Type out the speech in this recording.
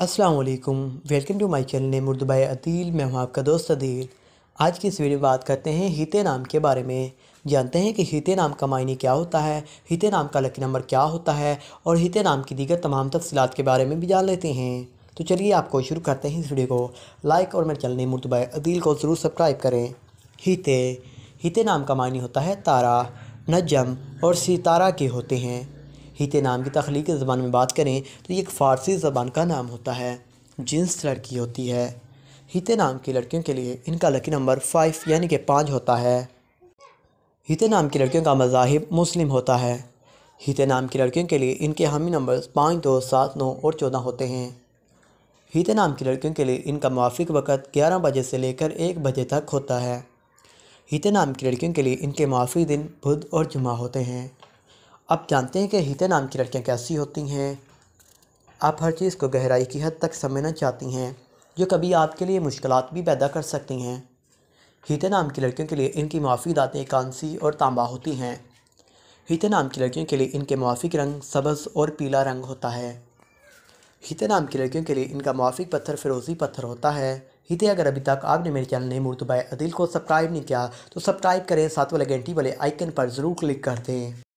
अस्सलाम वालेकुम welcome to my channel मुर्दबाय अतील मैं हूं आपका दोस्त अदील आज की इस वीडियो में बात करते हैं हीते नाम के बारे में जानते हैं कि हीते नाम का मायने क्या होता है हीते नाम का लकी नंबर क्या होता है और हीते नाम की दीगर तमाम तफसलत के बारे में भी जान लेते हैं तो चलिए आपको शुरू करते हैं इस वीडियो को लाइक और मेरे चैनल मुर्दबाय अदील को ज़रूर सब्सक्राइब करें हीते हीते नाम का मायने होता है तारा नजम और सितारा के होते हैं हित नाम की तख्लीक ज़बान में बात करें तो ये एक फ़ारसी ज़बान का नाम होता है जिन्स लड़की होती है हीते नाम की लड़कियों के लिए इनका लकी नंबर फ़ाइव यानी कि पाँच होता है हीते नाम की लड़कियों का मजाहब मुस्लिम होता है हीते नाम की लड़कियों के लिए इनके हामी नंबर पाँच दो सात नौ और चौदह होते हैं हीते नाम की लड़कियों के लिए इनका मुआफ़ वक़्त ग्यारह बजे से लेकर एक बजे तक होता है हीते नाम की लड़कियों के लिए इनके मुआफ़ी दिन बुध और जुमा होते हैं आप जानते हैं कि हित नाम की लड़कियाँ कैसी होती हैं आप हर चीज़ को गहराई की हद तक समझना चाहती हैं जो कभी आपके लिए मुश्किल भी पैदा कर सकती हैं हित नाम की लड़कियों के लिए इनकी माफ़ी दातें कांसी और तांबा होती हैं हित नाम की लड़कियों के लिए इनके मुआफ़िक रंग सब्ज़ और पीला रंग होता है हित नाम की लड़कियों के लिए इनका मुआफ़िक पत्थर फिरोज़ी पत्थर होता है हिते अगर अभी तक आपने मेरे चैनल ने मुरतबा अदिल को सब्सक्राइब नहीं किया तो सब्सक्राइब करें सात वाले घंटी वाले आइकन पर ज़रूर क्लिक कर दें